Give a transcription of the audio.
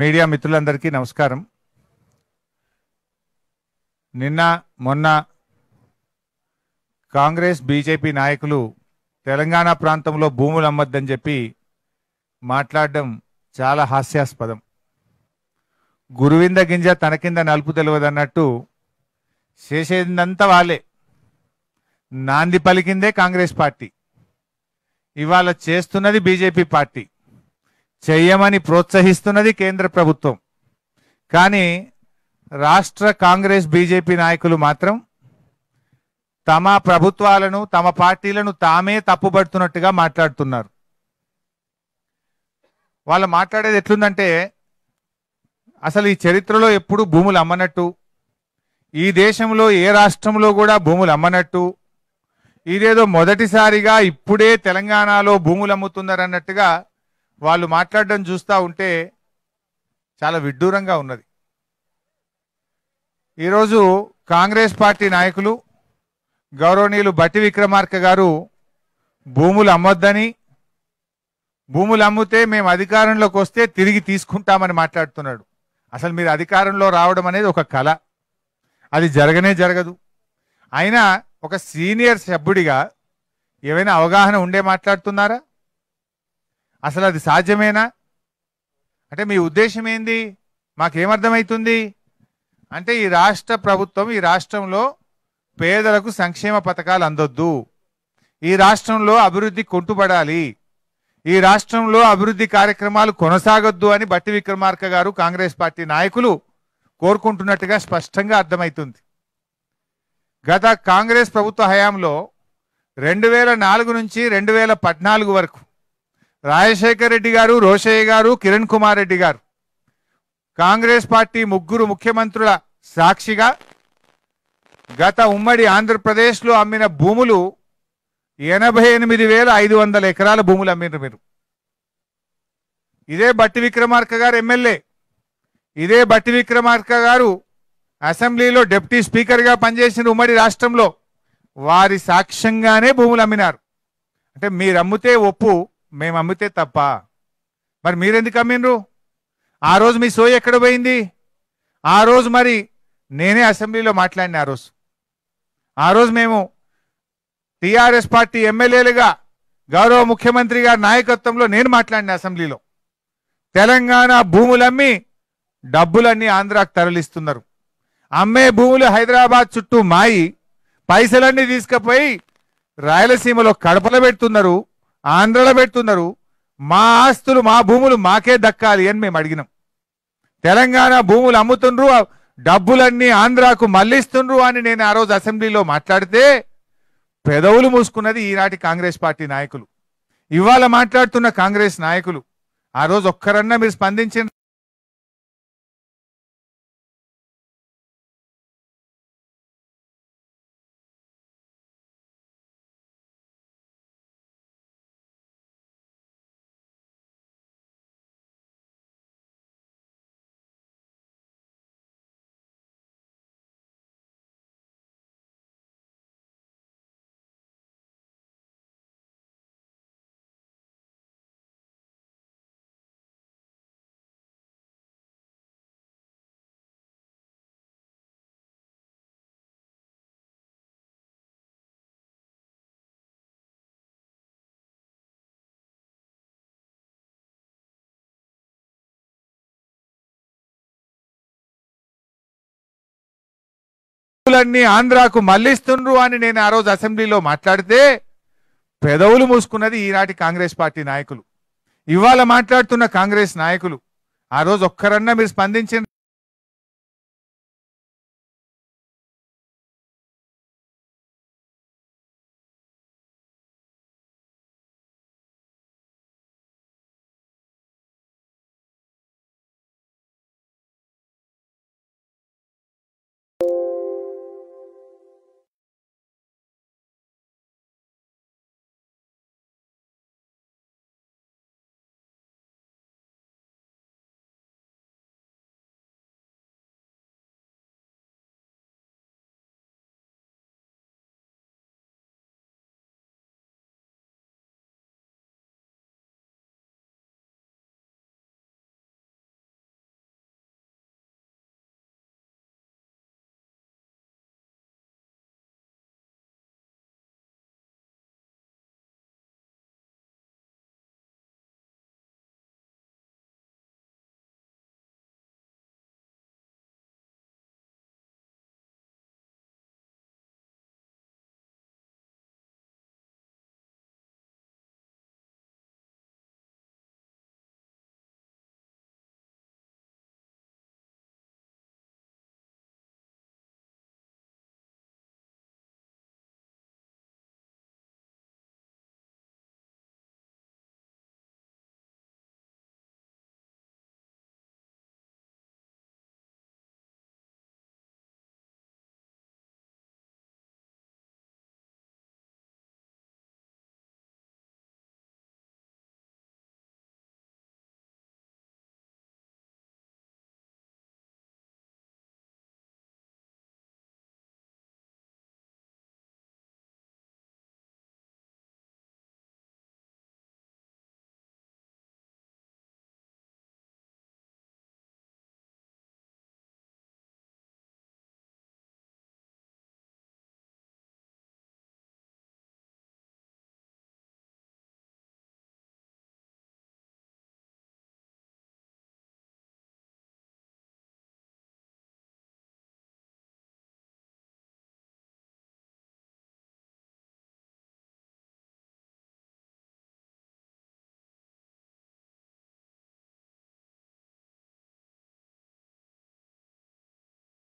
media మిత్రులందరికీ నమస్కారం నిన్న మొన్న కాంగ్రెస్ బీజేపీ నాయకులు తెలంగాణ ప్రాంతంలో భూములు అమ్మద్దని చెప్పి మాట్లాడడం చాలా హాస్యాస్పదం గురువింద గింజ తన కింద నలుపు తెలియదన్నట్టు చేసేదంతా వాళ్ళే నాంది పలికిందే కాంగ్రెస్ పార్టీ ఇవాళ చేస్తున్నది బీజేపీ పార్టీ చేయమని ప్రోత్సహిస్తున్నది కేంద్ర ప్రభుత్వం కానీ రాష్ట్ర కాంగ్రెస్ బీజేపీ నాయకులు మాత్రం తమ ప్రభుత్వాలను తమ పార్టీలను తామే తప్పుబడుతున్నట్టుగా మాట్లాడుతున్నారు వాళ్ళు మాట్లాడేది ఎట్లుందంటే అసలు ఈ చరిత్రలో ఎప్పుడు భూములు అమ్మనట్టు ఈ దేశంలో ఏ రాష్ట్రంలో కూడా భూములు అమ్మనట్టు ఇదేదో మొదటిసారిగా ఇప్పుడే తెలంగాణలో భూములు అమ్ముతున్నారన్నట్టుగా వాళ్ళు మాట్లాడడం చూస్తూ ఉంటే చాలా విడ్డూరంగా ఉన్నది ఈరోజు కాంగ్రెస్ పార్టీ నాయకులు గౌరవనీయులు బట్టి విక్రమార్క గారు భూములు అమ్మొద్దని భూములు అమ్మితే మేము అధికారంలోకి వస్తే తిరిగి తీసుకుంటామని మాట్లాడుతున్నాడు అసలు మీరు అధికారంలో రావడం అనేది ఒక కళ అది జరగనే జరగదు అయినా ఒక సీనియర్ సభ్యుడిగా ఏమైనా అవగాహన ఉండే మాట్లాడుతున్నారా అసలు అది సాధ్యమేనా అంటే మీ ఉద్దేశం ఏంది మాకేమర్థమవుతుంది అంటే ఈ రాష్ట్ర ప్రభుత్వం ఈ రాష్ట్రంలో పేదలకు సంక్షేమ పథకాలు అందొద్దు ఈ రాష్ట్రంలో అభివృద్ధి కొంటుపడాలి ఈ రాష్ట్రంలో అభివృద్ధి కార్యక్రమాలు కొనసాగొద్దు అని బట్టి విక్రమార్క గారు కాంగ్రెస్ పార్టీ నాయకులు కోరుకుంటున్నట్టుగా స్పష్టంగా అర్థమవుతుంది గత కాంగ్రెస్ ప్రభుత్వ హయాంలో రెండు వేల నాలుగు నుంచి రెండు వేల పద్నాలుగు వరకు రాజశేఖర రెడ్డి గారు రోషయ్య గారు కిరణ్ కుమార్ రెడ్డి గారు కాంగ్రెస్ పార్టీ ముగ్గురు ముఖ్యమంత్రుల సాక్షిగా గత ఉమ్మడి ఆంధ్రప్రదేశ్లో అమ్మిన భూములు ఎనభై ఎనిమిది వేల ఐదు వందల ఎకరాల భూములు అమ్మినారు మీరు ఇదే బట్టి విక్రమార్క గారు ఎమ్మెల్యే ఇదే బట్టి విక్రమార్క గారు అసెంబ్లీలో డిప్యూటీ స్పీకర్గా పనిచేసిన ఉమ్మడి రాష్ట్రంలో వారి సాక్ష్యంగానే భూములు అమ్మినారు అంటే మీరు అమ్మితే ఒప్పు మేము అమ్మితే తప్ప మరి మీరెందుకు అమ్మిండ్రు ఆ రోజు మీ సోయి ఎక్కడ పోయింది ఆ రోజు మరి నేనే అసెంబ్లీలో మాట్లాడిన ఆ రోజు ఆ రోజు మేము టీఆర్ఎస్ పార్టీ ఎమ్మెల్యేలుగా గౌరవ ముఖ్యమంత్రి గారి నాయకత్వంలో నేను మాట్లాడిన అసెంబ్లీలో తెలంగాణ భూములమ్మి డబ్బులన్నీ ఆంధ్రాకు తరలిస్తున్నారు అమ్మే భూములు హైదరాబాద్ చుట్టూ మాయి పైసలన్నీ తీసుకుపోయి రాయలసీమలో కడపలో పెడుతున్నారు ఆంధ్రలో పెడుతున్నారు మా ఆస్తులు మా భూములు మాకే దక్కాలి అని మేము అడిగినాం తెలంగాణ భూములు అమ్ముతుండ్రు డబ్బులన్నీ ఆంధ్రాకు మళ్లిస్తుండ్రు అని నేను ఆ రోజు అసెంబ్లీలో మాట్లాడితే పెదవులు మూసుకున్నది ఈనాటి కాంగ్రెస్ పార్టీ నాయకులు ఇవాళ మాట్లాడుతున్న కాంగ్రెస్ నాయకులు ఆ రోజు ఒక్కరన్నా మీరు స్పందించిన హక్కులన్నీ ఆంధ్రాకు మళ్లిస్తుండ్రు అని నేను ఆ రోజు అసెంబ్లీలో మాట్లాడితే పెదవులు మూసుకున్నది ఈనాటి కాంగ్రెస్ పార్టీ నాయకులు ఇవాళ మాట్లాడుతున్న కాంగ్రెస్ నాయకులు ఆ రోజు ఒక్కరన్నా మీరు స్పందించిన